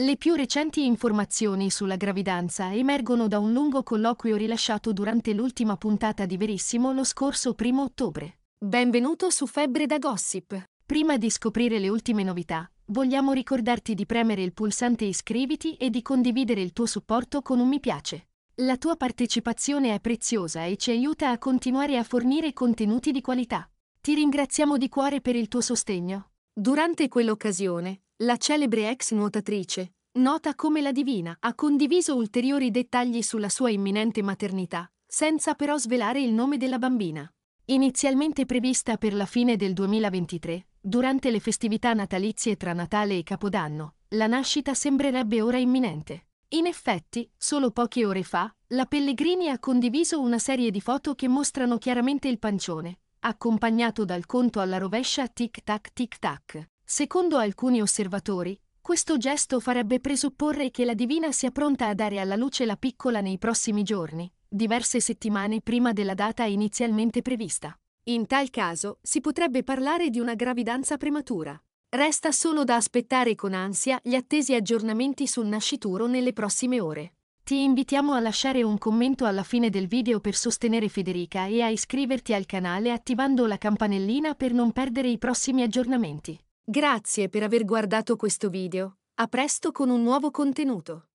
Le più recenti informazioni sulla gravidanza emergono da un lungo colloquio rilasciato durante l'ultima puntata di Verissimo lo scorso 1 ottobre. Benvenuto su Febbre da Gossip. Prima di scoprire le ultime novità, vogliamo ricordarti di premere il pulsante iscriviti e di condividere il tuo supporto con un mi piace. La tua partecipazione è preziosa e ci aiuta a continuare a fornire contenuti di qualità. Ti ringraziamo di cuore per il tuo sostegno. Durante quell'occasione, la celebre ex nuotatrice, nota come la Divina, ha condiviso ulteriori dettagli sulla sua imminente maternità, senza però svelare il nome della bambina. Inizialmente prevista per la fine del 2023, durante le festività natalizie tra Natale e Capodanno, la nascita sembrerebbe ora imminente. In effetti, solo poche ore fa, la Pellegrini ha condiviso una serie di foto che mostrano chiaramente il pancione, accompagnato dal conto alla rovescia tic tac tic tac. Secondo alcuni osservatori, questo gesto farebbe presupporre che la divina sia pronta a dare alla luce la piccola nei prossimi giorni, diverse settimane prima della data inizialmente prevista. In tal caso si potrebbe parlare di una gravidanza prematura. Resta solo da aspettare con ansia gli attesi aggiornamenti sul nascituro nelle prossime ore. Ti invitiamo a lasciare un commento alla fine del video per sostenere Federica e a iscriverti al canale attivando la campanellina per non perdere i prossimi aggiornamenti. Grazie per aver guardato questo video, a presto con un nuovo contenuto.